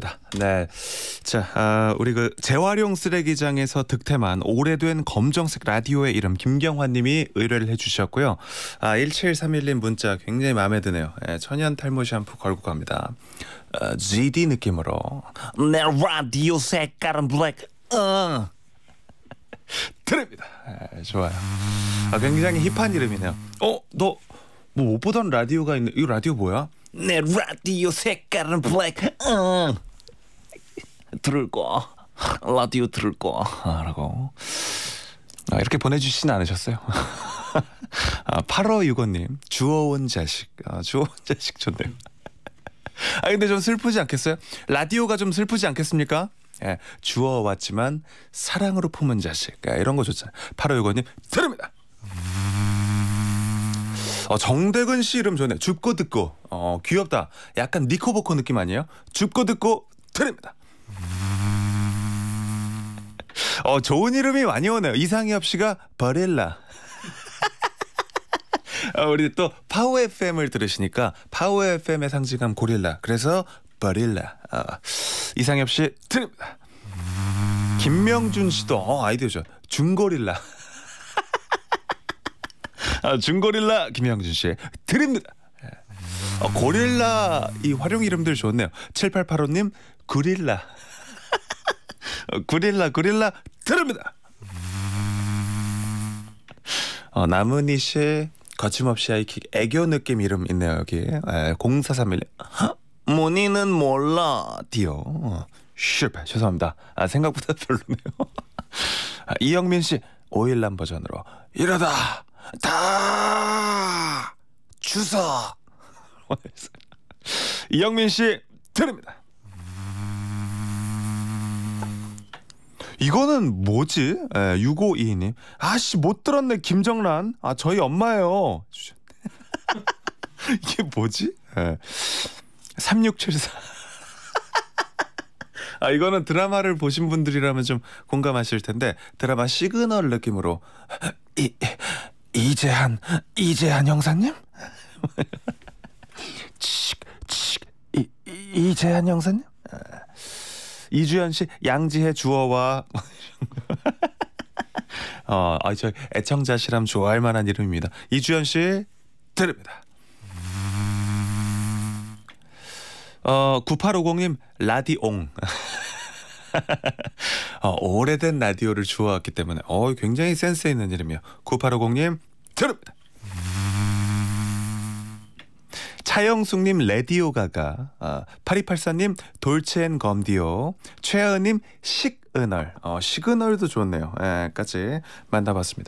같습니다. 네, 자 아, 우리 그 재활용 쓰레기장에서 득템한 오래된 검정색 라디오의 이름 김경환님이 의뢰를 해주셨고요. 아 1731님 문자 굉장히 마음에 드네요. 예, 천연 탈모 샴푸 걸고 갑니다. 어, 아, GD 느낌으로 내 라디오 색깔은 블랙. 응. 어. 드립니다. 예, 좋아요. 아, 굉장히 힙한 이름이네요. 어, 너 뭐 못 보던 라디오가 있는 이 라디오 뭐야? 내 라디오 색깔은 블랙. 응. 어. 들을 거 라디오 들을 거라고 아, 이렇게 보내주시진 않으셨어요. 아, 8호 유건님 주어온 자식 아, 주어온 자식 좋네요. 아 근데 좀 슬프지 않겠어요? 라디오가 좀 슬프지 않겠습니까? 예, 주어왔지만 사랑으로 품은 자식 예, 이런 거 좋잖아요. 8호 유건님 들립니다. 어, 정대근 씨 이름 좋네. 줍고 듣고 어, 귀엽다. 약간 니코보코 느낌 아니에요? 줍고 듣고 들립니다. 어, 좋은 이름이 많이 오네요. 이상엽 씨가 버릴라 어, 우리 또 파워 FM을 들으시니까 파워 FM의 상징함 고릴라. 그래서 버릴라. 어, 이상엽 씨 드립니다. 김명준 씨도 어, 아이디어죠. 중고릴라. 아, 중고릴라 김영준 씨 드립니다. 예. 어, 고릴라 이 활용 이름들 좋네요. 7885님 그릴라. 구릴라 구릴라 들읍니다. 어, 나문희 씨 거침없이 하이킥 애교 느낌 이름 있네요 여기 에, 0431 헉? 모니는 몰라 디오 어, 실패 죄송합니다 아, 생각보다 별로네요 아, 이영민 씨 오일남 버전으로 이러다 다 주사 이영민 씨 드립니다 이거는 뭐지? 예, 6522님. 아씨, 못 들었네, 김정란. 아, 저희 엄마예요. 이게 뭐지? 예. 3674. 아, 이거는 드라마를 보신 분들이라면 좀 공감하실 텐데, 드라마 시그널 느낌으로. 이, 이재한, 이재한 형사님? 칙, 칙, 이, 이재한 형사님? 이주연 씨 양지혜 주어와 어, 아, 저 애청자시람 좋아할 만한 이름입니다. 이주연 씨 드립니다. 어, 9850님 라디옹. 어, 오래된 라디오를 주워왔기 때문에 어, 굉장히 센스 있는 이름이요. 9850님 드립니다. 하영숙님 레디오 가가, 아, 8284님 돌체앤검디오, 최은님 식은얼, 어, 식은얼도 좋네요. 에, 예, 까지 만나봤습니다.